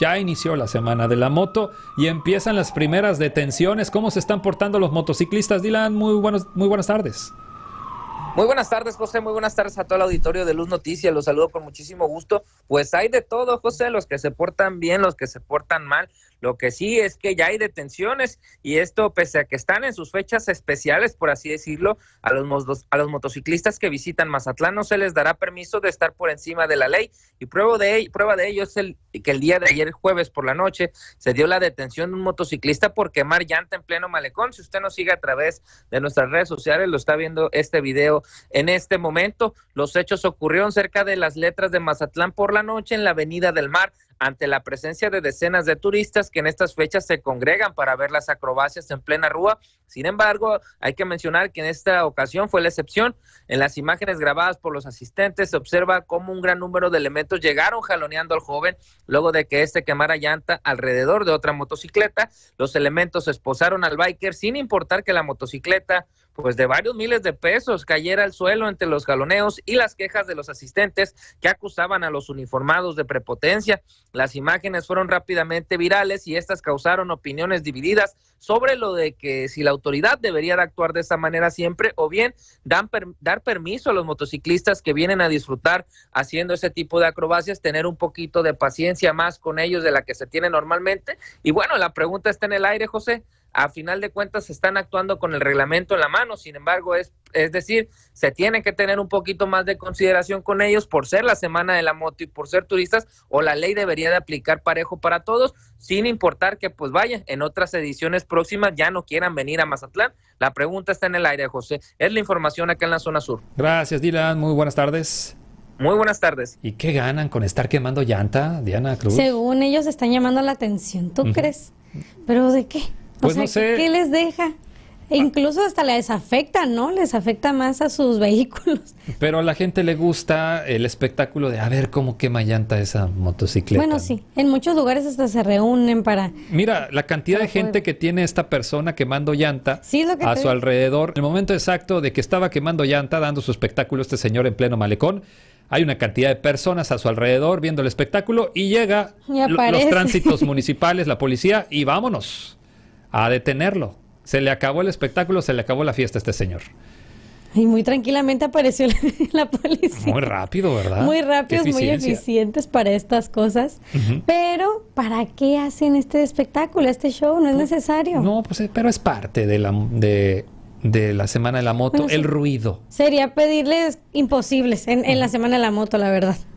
Ya inició la semana de la moto y empiezan las primeras detenciones. ¿Cómo se están portando los motociclistas? Dilan, muy, buenos, muy buenas tardes. Muy buenas tardes, José. Muy buenas tardes a todo el auditorio de Luz Noticias. Los saludo con muchísimo gusto. Pues hay de todo, José. Los que se portan bien, los que se portan mal. Lo que sí es que ya hay detenciones y esto pese a que están en sus fechas especiales, por así decirlo, a los, a los motociclistas que visitan Mazatlán no se les dará permiso de estar por encima de la ley. Y prueba de, prueba de ello es el y que el día de ayer, jueves por la noche, se dio la detención de un motociclista por quemar llanta en pleno malecón. Si usted nos sigue a través de nuestras redes sociales, lo está viendo este video en este momento. Los hechos ocurrieron cerca de las letras de Mazatlán por la noche en la Avenida del Mar ante la presencia de decenas de turistas que en estas fechas se congregan para ver las acrobacias en plena rúa. Sin embargo, hay que mencionar que en esta ocasión fue la excepción. En las imágenes grabadas por los asistentes se observa cómo un gran número de elementos llegaron jaloneando al joven luego de que éste quemara llanta alrededor de otra motocicleta. Los elementos esposaron al biker sin importar que la motocicleta pues de varios miles de pesos cayera al suelo entre los galoneos y las quejas de los asistentes que acusaban a los uniformados de prepotencia. Las imágenes fueron rápidamente virales y estas causaron opiniones divididas sobre lo de que si la autoridad debería de actuar de esa manera siempre o bien dar permiso a los motociclistas que vienen a disfrutar haciendo ese tipo de acrobacias, tener un poquito de paciencia más con ellos de la que se tiene normalmente. Y bueno, la pregunta está en el aire, José a final de cuentas están actuando con el reglamento en la mano, sin embargo, es, es decir, se tiene que tener un poquito más de consideración con ellos por ser la semana de la moto y por ser turistas, o la ley debería de aplicar parejo para todos, sin importar que, pues vaya, en otras ediciones próximas ya no quieran venir a Mazatlán. La pregunta está en el aire, José. Es la información acá en la zona sur. Gracias, Dylan. Muy buenas tardes. Muy buenas tardes. ¿Y qué ganan con estar quemando llanta, Diana Cruz? Según ellos están llamando la atención, ¿tú crees? ¿Pero de qué? Pues no sé. ¿Qué les deja? E incluso hasta les afecta, ¿no? Les afecta más a sus vehículos. Pero a la gente le gusta el espectáculo de a ver cómo quema llanta esa motocicleta. Bueno, sí, en muchos lugares hasta se reúnen para... Mira, la cantidad de gente que tiene esta persona quemando llanta a su alrededor. En el momento exacto de que estaba quemando llanta, dando su espectáculo este señor en pleno malecón, hay una cantidad de personas a su alrededor viendo el espectáculo y llega los tránsitos municipales, la policía y vámonos a detenerlo. Se le acabó el espectáculo, se le acabó la fiesta a este señor. Y muy tranquilamente apareció la, policía. Muy rápido, ¿verdad? Muy rápidos, muy eficientes para estas cosas. Pero, ¿para qué hacen este espectáculo, este show? No es necesario. No, pues, eh, pero es parte de la, de, la Semana de la Moto, el ruido. Sería pedirles imposibles en la Semana de la Moto, la verdad.